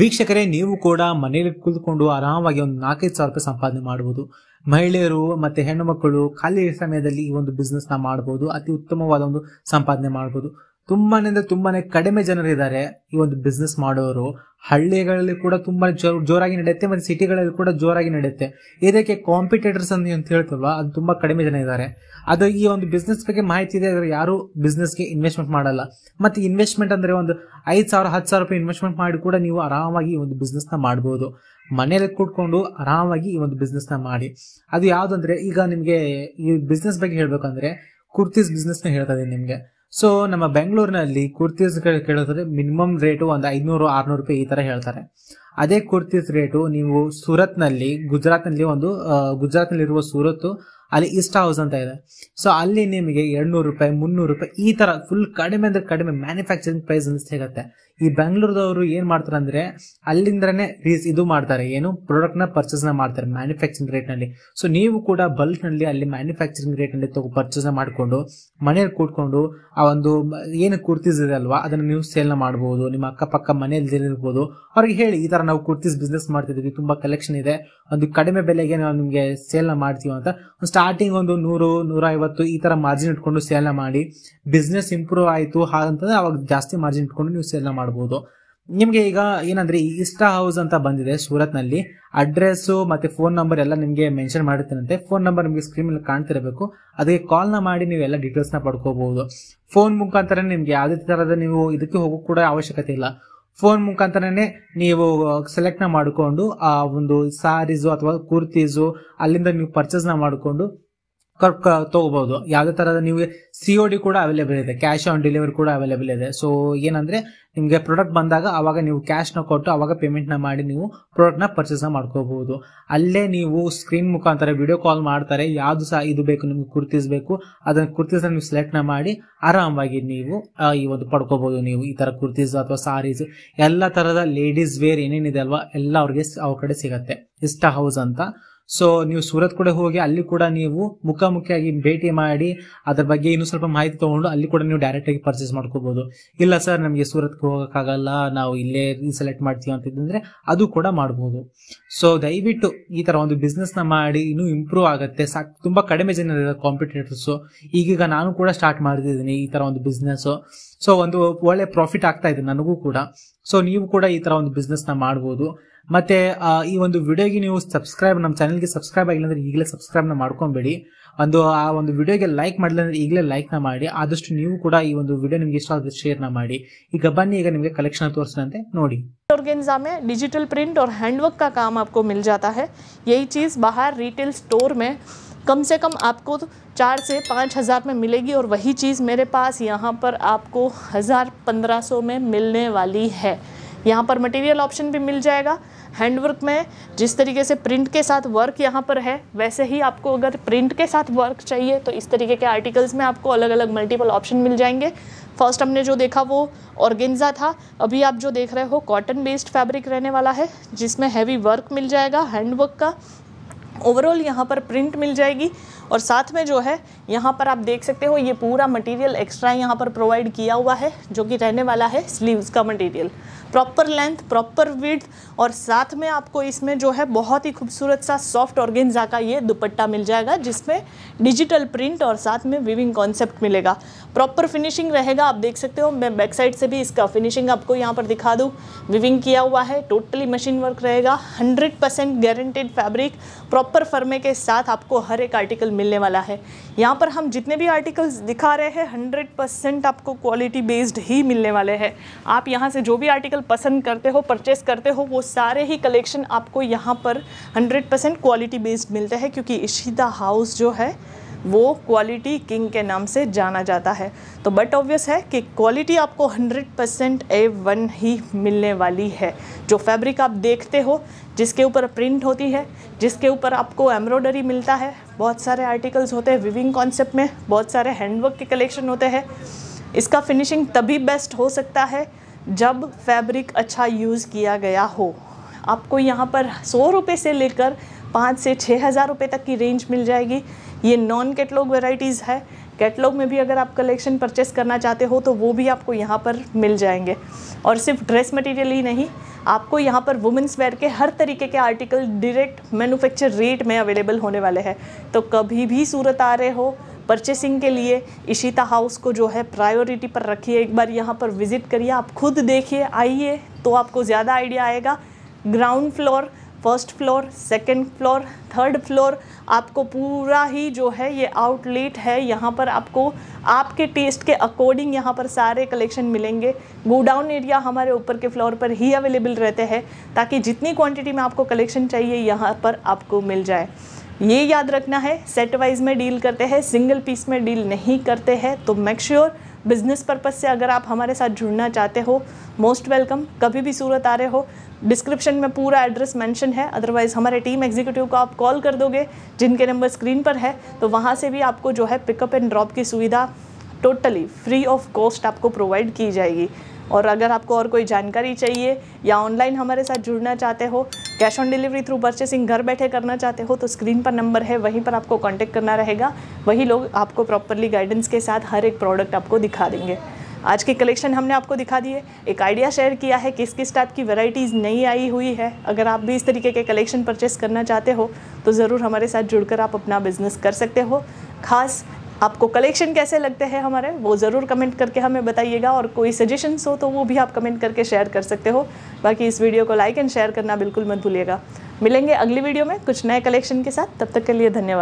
ವೀಕ್ಷಕರೇ ನೀವು ಕೂಡ ಮನೆಯಲ್ಲಿ ಕುಳಿತುಕೊಂಡು ಆರಾಮಾಗಿ ಒಂದು ನಾಲ್ಕೈದು ಸಾವಿರ ರೂಪಾಯಿ ಸಂಪಾದನೆ ಮಾಡಬಹುದು ಮಹಿಳೆಯರು ಮತ್ತೆ ಹೆಣ್ಣು ಮಕ್ಕಳು ಖಾಲಿ ಸಮಯದಲ್ಲಿ ಈ ಒಂದು ಬಿಸ್ನೆಸ್ ನ ಮಾಡಬಹುದು ಅತಿ ಉತ್ತಮವಾದ ಒಂದು ಸಂಪಾದನೆ ಮಾಡಬಹುದು ತುಂಬಾನೇ ಅಂದ್ರೆ ತುಂಬಾನೇ ಕಡಿಮೆ ಜನರಿದ್ದಾರೆ ಈ ಒಂದು ಬಿಸ್ನೆಸ್ ಮಾಡೋರು ಹಳ್ಳಿಗಳಲ್ಲಿ ಕೂಡ ತುಂಬಾ ಜೋರಾಗಿ ನಡೆಯುತ್ತೆ ಮತ್ತೆ ಸಿಟಿಗಳಲ್ಲಿ ಕೂಡ ಜೋರಾಗಿ ನಡೆಯುತ್ತೆ ಇದಕ್ಕೆ ಕಾಂಪಿಟೇಟರ್ಸ್ ಅಂತ ಹೇಳ್ತಲ್ವಾ ಅದು ತುಂಬಾ ಕಡಿಮೆ ಜನ ಇದ್ದಾರೆ ಅದು ಈ ಒಂದು ಬಿಸ್ನೆಸ್ ಬಗ್ಗೆ ಮಾಹಿತಿ ಇದೆ ಆದರೆ ಯಾರು ಬಿಸ್ನೆಸ್ಗೆ ಇನ್ವೆಸ್ಟ್ಮೆಂಟ್ ಮಾಡಲ್ಲ ಮತ್ತೆ ಇನ್ವೆಸ್ಟ್ಮೆಂಟ್ ಅಂದ್ರೆ ಒಂದು ಐದು ಸಾವಿರ ಹತ್ತು ಸಾವಿರ ರೂಪಾಯಿ ಇನ್ವೆಸ್ಟ್ಮೆಂಟ್ ಮಾಡಿ ಕೂಡ ನೀವು ಆರಾಮಾಗಿ ಈ ಒಂದು ಬಿಸ್ನೆಸ್ನ ಮಾಡ್ಬೋದು ಮನೇಲಿ ಕೂತ್ಕೊಂಡು ಆರಾಮಾಗಿ ಈ ಒಂದು ಬಿಸ್ನೆಸ್ನ ಮಾಡಿ ಅದು ಯಾವ್ದಂದ್ರೆ ಈಗ ನಿಮಗೆ ಈ ಬಿಸ್ನೆಸ್ ಬಗ್ಗೆ ಹೇಳ್ಬೇಕಂದ್ರೆ ಕುರ್ತೀಸ್ ಬಿಸ್ನೆಸ್ನ ಹೇಳ್ತಾ ಇದ್ದೀನಿ ನಿಮಗೆ ಸೊ ನಮ್ಮ ಬೆಂಗಳೂರಿನಲ್ಲಿ ಕುರ್ತೀಸ್ ಕೇಳಿದ್ರೆ ಮಿನಿಮಮ್ ರೇಟು ಒಂದು ಐನೂರು ಆರ್ನೂರು ರೂಪಾಯಿ ಈ ಥರ ಹೇಳ್ತಾರೆ ಅದೇ ಕುರ್ತೀಸ್ ರೇಟು ನೀವು ಗುಜರಾತ್ ಗುಜರಾತ್ನಲ್ಲಿ ಒಂದು ಗುಜರಾತ್ನಲ್ಲಿರುವ ಸೂರತ್ ಅಲ್ಲಿ ಇಸ್ಟ್ ಹೌಸ್ ಅಂತ ಇದೆ ಸೊ ಅಲ್ಲಿ ನಿಮಗೆ ಎರಡ್ನೂರು ರೂಪಾಯಿ ಮುನ್ನೂರು ರೂಪಾಯಿ ಈ ತರ ಫುಲ್ ಕಡಿಮೆ ಅಂದ್ರೆ ಕಡಿಮೆ ಮ್ಯಾನುಫ್ಯಾಕ್ಚರಿಂಗ್ ಪ್ರೈಸ್ ಅಂತ ಸಿಗುತ್ತೆ ಈ ಬೆಂಗಳೂರದವರು ಏನು ಮಾಡ್ತಾರೆ ಅಂದ್ರೆ ಅಲ್ಲಿಂದನೇ ರೀಸ್ ಇದು ಮಾಡ್ತಾರೆ ಏನು ಪ್ರಾಡಕ್ಟ್ ನ ಪರ್ಚೇಸ್ ನ ಮಾಡ್ತಾರೆ ಮ್ಯಾನುಫ್ಯಾಕ್ಚರಿಂಗ್ ರೇಟ್ ನಲ್ಲಿ ಸೊ ನೀವು ಕೂಡ ಬಲ್ಕ್ ನಲ್ಲಿ ಅಲ್ಲಿ ಮ್ಯಾನುಫ್ಯಾಕ್ಚರಿಂಗ್ ನಲ್ಲಿ ತಗೋ ಪರ್ಚೇಸ್ ಮಾಡಿಕೊಂಡು ಮನೆಯಲ್ಲಿ ಕೂತ್ಕೊಂಡು ಆ ಒಂದು ಏನು ಕುರ್ತೀಸ್ ಇದೆ ಅಲ್ವಾ ಅದನ್ನ ನೀವು ನ ಮಾಡಬಹುದು ನಿಮ್ಮ ಅಕ್ಕಪಕ್ಕ ಮನೆಯಲ್ಲಿ ಇರ್ಬೋದು ಅವ್ರಿಗೆ ಹೇಳಿ ಈ ತರ ನಾವು ಕುರ್ತೀಸ್ ಬಿಸ್ನೆಸ್ ಮಾಡ್ತಿದ್ದೀವಿ ತುಂಬಾ ಕಲೆಕ್ಷನ್ ಇದೆ ಒಂದು ಕಡಿಮೆ ಬೆಲೆಗೆ ನಾವು ನಿಮಗೆ ಸೇಲ್ನ ಮಾಡ್ತೀವಿ ಅಂತ ಸ್ಟಾರ್ಟಿಂಗ್ ಒಂದು ನೂರು ನೂರ ಐವತ್ತು ಈ ತರ ಮಾರ್ಜಿನ್ ಇಟ್ಕೊಂಡು ಸೇಲ್ನ ಮಾಡಿ ಬಿಸ್ನೆಸ್ ಇಂಪ್ರೂವ್ ಆಯಿತು ಹಾಗಂತಂದ್ರೆ ಅವಾಗ ಜಾಸ್ತಿ ಮಾರ್ಜಿನ್ ಇಟ್ಕೊಂಡು ನೀವು ಸೇಲ್ನ ಮಾಡ್ಬೋದು ನಿಮಗೆ ಈಗ ಏನಂದ್ರೆ ಇಷ್ಟಾ ಹೌಸ್ ಅಂತ ಬಂದಿದೆ ಸೂರತ್ನಲ್ಲಿ ಅಡ್ರೆಸ್ಸು ಮತ್ತೆ ಫೋನ್ ನಂಬರ್ ಎಲ್ಲ ನಿಮಗೆ ಮೆನ್ಷನ್ ಮಾಡಿರ್ತೀನಂತೆ ಫೋನ್ ನಂಬರ್ ನಿಮಗೆ ಸ್ಕ್ರೀನಲ್ಲಿ ಕಾಣ್ತಿರಬೇಕು ಅದಕ್ಕೆ ಕಾಲ್ನ ಮಾಡಿ ನೀವು ಎಲ್ಲ ಡೀಟೇಲ್ಸ್ನ ಪಡ್ಕೋಬಹುದು ಫೋನ್ ಮುಖಾಂತರ ನಿಮಗೆ ಯಾವುದೇ ಥರದ ನೀವು ಇದಕ್ಕೆ ಹೋಗೋ ಕೂಡ ಅವಶ್ಯಕತೆ ಇಲ್ಲ ಫೋನ್ ಮುಖಾಂತರನೇ ನೀವು ಸೆಲೆಕ್ಟ್ನ ಮಾಡಿಕೊಂಡು ಆ ಒಂದು ಸಾರೀಸು ಅಥವಾ ಕುರ್ತೀಸು ಅಲ್ಲಿಂದ ನೀವು ಪರ್ಚೇಸ್ನ ಮಾಡಿಕೊಂಡು ಕರ್ಕ ತಗೋಬಹುದು ಯಾವುದೇ ತರದ ನೀವು ಸಿ ಒ ಡಿ ಕೂಡ ಅವೈಲೇಬಲ್ ಇದೆ ಕ್ಯಾಶ್ ಆನ್ ಡೆಲಿವರಿ ಕೂಡ ಅವೈಲೇಬಲ್ ಇದೆ ಸೊ ಏನಂದ್ರೆ ನಿಮಗೆ ಪ್ರಾಡಕ್ಟ್ ಬಂದಾಗ ಅವಾಗ ನೀವು ಕ್ಯಾಶ್ನ ಕೊಟ್ಟು ಅವಾಗ ಪೇಮೆಂಟ್ನ ಮಾಡಿ ನೀವು ಪ್ರಾಡಕ್ಟ್ನ ಪರ್ಚೇಸ್ ಮಾಡ್ಕೋಬಹುದು ಅಲ್ಲೇ ನೀವು ಸ್ಕ್ರೀನ್ ಮುಖಾಂತರ ವಿಡಿಯೋ ಕಾಲ್ ಮಾಡ್ತಾರೆ ಯಾವುದು ಸಹ ಇದು ಬೇಕು ನಿಮ್ಗೆ ಕುರ್ತೀಸ್ ಬೇಕು ಅದನ್ನು ಕುರ್ತೀಸ್ನ ನೀವು ಸೆಲೆಕ್ಟ್ನ ಮಾಡಿ ಆರಾಮವಾಗಿ ನೀವು ಈ ಒಂದು ಪಡ್ಕೋಬಹುದು ನೀವು ಈ ಥರ ಕುರ್ತೀಸ್ ಅಥವಾ ಸಾರೀಸ್ ಎಲ್ಲ ಥರದ ಲೇಡೀಸ್ ವೇರ್ ಏನೇನಿದೆ ಅಲ್ವಾ ಎಲ್ಲ ಅವ್ರಿಗೆ ಅವ್ರ ಕಡೆ ಸಿಗತ್ತೆ ಇಷ್ಟ ಹೌಸ್ ಅಂತ ಸೊ ನೀವು ಸೂರತ್ ಕೂಡ ಹೋಗಿ ಅಲ್ಲಿ ಕೂಡ ನೀವು ಮುಖಾಮುಖಿಯಾಗಿ ಭೇಟಿ ಮಾಡಿ ಅದ್ರ ಬಗ್ಗೆ ಇನ್ನೂ ಸ್ವಲ್ಪ ಮಾಹಿತಿ ತಗೊಂಡು ಅಲ್ಲಿ ಕೂಡ ನೀವು ಡೈರೆಕ್ಟ್ ಆಗಿ ಪರ್ಚೇಸ್ ಮಾಡ್ಕೋಬಹುದು ಇಲ್ಲ ಸರ್ ನಮಗೆ ಸೂರತ್ಗೆ ಹೋಗೋಕ್ಕಾಗಲ್ಲ ನಾವು ಇಲ್ಲೇ ಸೆಲೆಕ್ಟ್ ಮಾಡ್ತೀವಿ ಅಂತಂದ್ರೆ ಅದು ಕೂಡ ಮಾಡಬಹುದು ಸೊ ದಯವಿಟ್ಟು ಈ ತರ ಒಂದು ಬಿಸ್ನೆಸ್ ನ ಮಾಡಿ ಇನ್ನೂ ಇಂಪ್ರೂವ್ ಆಗುತ್ತೆ ತುಂಬಾ ಕಡಿಮೆ ಜನ ಕಾಂಪಿಟೇಟರ್ಸ್ ಈಗೀಗ ನಾನು ಕೂಡ ಸ್ಟಾರ್ಟ್ ಮಾಡಿದ್ದೀನಿ ಈ ತರ ಒಂದು ಬಿಸ್ನೆಸ್ ಸೊ ಒಂದು ಒಳ್ಳೆ ಪ್ರಾಫಿಟ್ ಆಗ್ತಾ ಇದೆ ನನಗೂ ಕೂಡ ಸೊ ನೀವು ಕೂಡ ಈ ತರ ಒಂದು ಬಿಸ್ನೆಸ್ ನ ಮಾಡಬಹುದು మతే ఈ వందో వీడియోకి మీరు సబ్స్క్రైబ్ నమ ఛానల్ కి సబ్స్క్రైబ్ అయిలేనಂದ್ರే ఇగ్లే సబ్స్క్రైబ్ న మార్కోబెడి అందు ఆ వందో వీడియోకి లైక్ మార్లనಂದ್ರే ఇగ్లే లైక్ న మరి ఆదొష్టు మీరు కూడా ఈ వందో వీడియో మీకు ఇష్ట అయితే షేర్ న మరి ఇక బన్నీ ఇక మీకు కలెక్షన్ చూస్తనంటే నోడి ఆర్గాంజామే డిజిటల్ ప్రింట్ ఆర్ హ్యాండ్ వర్క్ కా కం ఆప్కో మిల్ జాతా హై యహి చీజ్ బహర్ రీటైల్ స్టోర్ మే కమ్ సే కమ్ ఆప్కో 4 సే 5000 మే మిలేగి ఔర్ వహి చీజ్ mere paas yahan par aapko 1500 me milne wali hai यहाँ पर मटेरियल ऑप्शन भी मिल जाएगा हैंडवर्क में जिस तरीके से प्रिंट के साथ वर्क यहाँ पर है वैसे ही आपको अगर प्रिंट के साथ वर्क चाहिए तो इस तरीके के आर्टिकल्स में आपको अलग अलग मल्टीपल ऑप्शन मिल जाएंगे फर्स्ट हमने जो देखा वो ऑर्गेन्जा था अभी आप जो देख रहे हो कॉटन बेस्ड फैब्रिक रहने वाला है जिसमें हैवी वर्क मिल जाएगा हैंडवर्क का ओवरऑल यहाँ पर प्रिंट मिल जाएगी और साथ में जो है यहाँ पर आप देख सकते हो ये पूरा मटेरियल एक्स्ट्रा यहाँ पर प्रोवाइड किया हुआ है जो कि रहने वाला है स्लीव्स का material proper length proper with और साथ में आपको इसमें जो है बहुत ही खूबसूरत सा सॉफ्ट ऑर्गेन्जा का ये दुपट्टा मिल जाएगा जिसमें डिजिटल प्रिंट और साथ में विविंग कॉन्सेप्ट मिलेगा प्रॉपर फिनिशिंग रहेगा आप देख सकते हो मैं बैक साइड से भी इसका फिनिशिंग आपको यहाँ पर दिखा दूँ विविंग किया हुआ है टोटली मशीन वर्क रहेगा hundred guaranteed fabric proper proper फर्मे के साथ आपको हर एक आर्टिकल मिलने वाला है यहाँ पर हम जितने भी आर्टिकल्स दिखा रहे हैं हंड्रेड परसेंट आपको क्वालिटी बेस्ड ही मिलने वाले हैं आप यहाँ से जो भी आर्टिकल पसंद करते हो परचेस करते हो वो सारे ही कलेक्शन आपको यहाँ पर हंड्रेड परसेंट क्वालिटी बेस्ड मिलते हैं क्योंकि इशिदा हाउस जो है वो क्वालिटी किंग के नाम से जाना जाता है तो बट ऑब्वियस है कि क्वालिटी आपको 100 परसेंट ए वन ही मिलने वाली है जो फैब्रिक आप देखते हो जिसके ऊपर प्रिंट होती है जिसके ऊपर आपको एम्ब्रॉयडरी मिलता है बहुत सारे आर्टिकल्स होते हैं विविंग कॉन्सेप्ट में बहुत सारे हैंडवर्क के कलेक्शन होते हैं इसका फिनिशिंग तभी बेस्ट हो सकता है जब फैब्रिक अच्छा यूज़ किया गया हो आपको यहाँ पर सौ रुपये से लेकर पाँच से छः हज़ार रुपये तक की रेंज मिल जाएगी ये नॉन कैटलॉग वेराइटीज़ है कैटलॉग में भी अगर आप कलेक्शन परचेस करना चाहते हो तो वो भी आपको यहाँ पर मिल जाएंगे और सिर्फ ड्रेस मटेरियल ही नहीं आपको यहाँ पर वुमेंस वेयर के हर तरीके के आर्टिकल डायरेक्ट मैन्युफैक्चर रेट में अवेलेबल होने वाले हैं तो कभी भी सूरत आ रहे हो परचेसिंग के लिए इशिता हाउस को जो है प्रायोरिटी पर रखिए एक बार यहाँ पर विज़िट करिए आप खुद देखिए आइए तो आपको ज़्यादा आइडिया आएगा ground floor first floor second floor third floor आपको पूरा ही जो है ये आउटलेट है यहाँ पर आपको आपके टेस्ट के अकॉर्डिंग यहाँ पर सारे कलेक्शन मिलेंगे गोडाउन एरिया हमारे ऊपर के फ्लोर पर ही अवेलेबल रहते हैं ताकि जितनी क्वांटिटी में आपको कलेक्शन चाहिए यहाँ पर आपको मिल जाए ये याद रखना है सेट वाइज में डील करते हैं सिंगल पीस में डील नहीं करते हैं तो मेक श्योर बिज़नेस पर्पज़ से अगर आप हमारे साथ जुड़ना चाहते हो मोस्ट वेलकम कभी भी सूरत आ रहे हो डिस्क्रिप्शन में पूरा एड्रेस मेंशन है अदरवाइज़ हमारे टीम एग्जीक्यूटिव को आप कॉल कर दोगे जिनके नंबर स्क्रीन पर है तो वहाँ से भी आपको जो है पिकअप एंड ड्रॉप की सुविधा टोटली फ्री ऑफ कॉस्ट आपको प्रोवाइड की जाएगी और अगर आपको और कोई जानकारी चाहिए या ऑनलाइन हमारे साथ जुड़ना चाहते हो cash on delivery through purchasing घर बैठे करना चाहते हो तो स्क्रीन पर नंबर है वहीं पर आपको कांटेक्ट करना रहेगा वही लोग आपको प्रॉपरली गाइडेंस के साथ हर एक प्रोडक्ट आपको दिखा देंगे आज के कलेक्शन हमने आपको दिखा दी है एक आइडिया शेयर किया है किस किस टाइप की वेराइटीज़ नई आई हुई है अगर आप भी इस तरीके के कलेक्शन परचेस करना चाहते हो तो ज़रूर हमारे साथ जुड़कर आप अपना बिज़नेस कर सकते हो खास आपको कलेक्शन कैसे लगते हैं हमारे वो ज़रूर कमेंट करके हमें बताइएगा और कोई सजेशन्स हो तो वो भी आप कमेंट करके शेयर कर सकते हो बाकी इस वीडियो को लाइक एंड शेयर करना बिल्कुल मत भूलिएगा मिलेंगे अगली वीडियो में कुछ नए कलेक्शन के साथ तब तक के लिए धन्यवाद